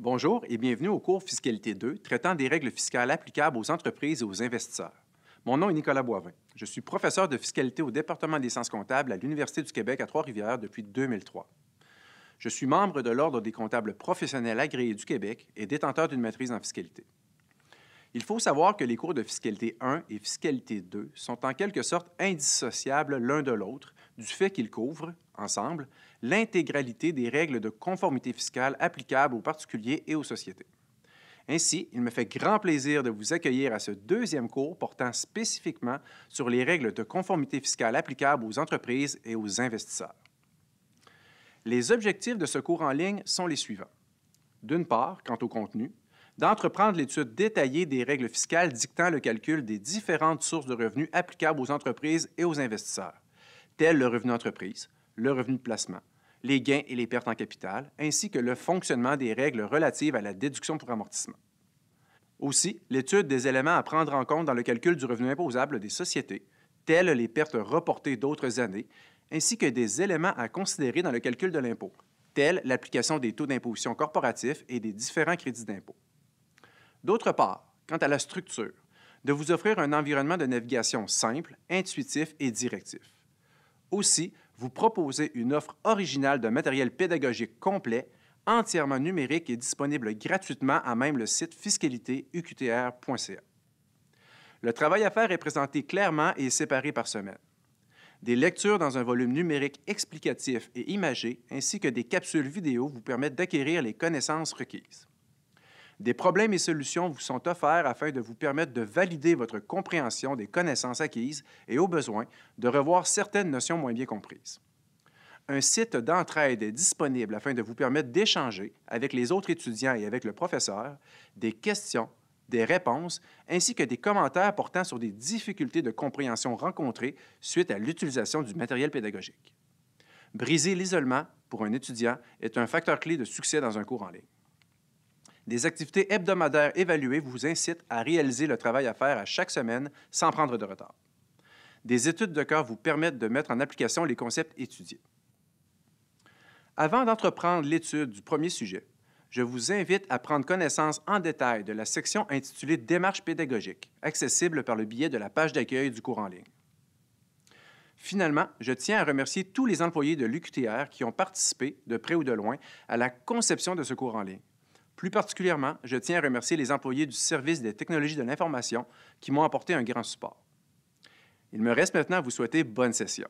Bonjour et bienvenue au cours Fiscalité 2 traitant des règles fiscales applicables aux entreprises et aux investisseurs. Mon nom est Nicolas Boivin. Je suis professeur de fiscalité au département des sciences comptables à l'Université du Québec à Trois-Rivières depuis 2003. Je suis membre de l'Ordre des comptables professionnels agréés du Québec et détenteur d'une maîtrise en fiscalité. Il faut savoir que les cours de fiscalité 1 et fiscalité 2 sont en quelque sorte indissociables l'un de l'autre du fait qu'ils couvrent, ensemble, l'intégralité des règles de conformité fiscale applicables aux particuliers et aux sociétés. Ainsi, il me fait grand plaisir de vous accueillir à ce deuxième cours portant spécifiquement sur les règles de conformité fiscale applicables aux entreprises et aux investisseurs. Les objectifs de ce cours en ligne sont les suivants. D'une part, quant au contenu, d'entreprendre l'étude détaillée des règles fiscales dictant le calcul des différentes sources de revenus applicables aux entreprises et aux investisseurs tels le revenu d'entreprise, le revenu de placement, les gains et les pertes en capital, ainsi que le fonctionnement des règles relatives à la déduction pour amortissement. Aussi, l'étude des éléments à prendre en compte dans le calcul du revenu imposable des sociétés, tels les pertes reportées d'autres années, ainsi que des éléments à considérer dans le calcul de l'impôt, tels l'application des taux d'imposition corporatifs et des différents crédits d'impôt. D'autre part, quant à la structure, de vous offrir un environnement de navigation simple, intuitif et directif. Aussi, vous proposez une offre originale de matériel pédagogique complet, entièrement numérique et disponible gratuitement à même le site fiscalitéuqtr.ca. Le travail à faire est présenté clairement et séparé par semaine. Des lectures dans un volume numérique explicatif et imagé, ainsi que des capsules vidéo vous permettent d'acquérir les connaissances requises. Des problèmes et solutions vous sont offerts afin de vous permettre de valider votre compréhension des connaissances acquises et, au besoin, de revoir certaines notions moins bien comprises. Un site d'entraide est disponible afin de vous permettre d'échanger avec les autres étudiants et avec le professeur des questions, des réponses, ainsi que des commentaires portant sur des difficultés de compréhension rencontrées suite à l'utilisation du matériel pédagogique. Briser l'isolement pour un étudiant est un facteur clé de succès dans un cours en ligne. Des activités hebdomadaires évaluées vous incitent à réaliser le travail à faire à chaque semaine sans prendre de retard. Des études de cas vous permettent de mettre en application les concepts étudiés. Avant d'entreprendre l'étude du premier sujet, je vous invite à prendre connaissance en détail de la section intitulée Démarche pédagogique », accessible par le biais de la page d'accueil du cours en ligne. Finalement, je tiens à remercier tous les employés de l'UQTR qui ont participé, de près ou de loin, à la conception de ce cours en ligne. Plus particulièrement, je tiens à remercier les employés du service des technologies de l'information qui m'ont apporté un grand support. Il me reste maintenant à vous souhaiter bonne session.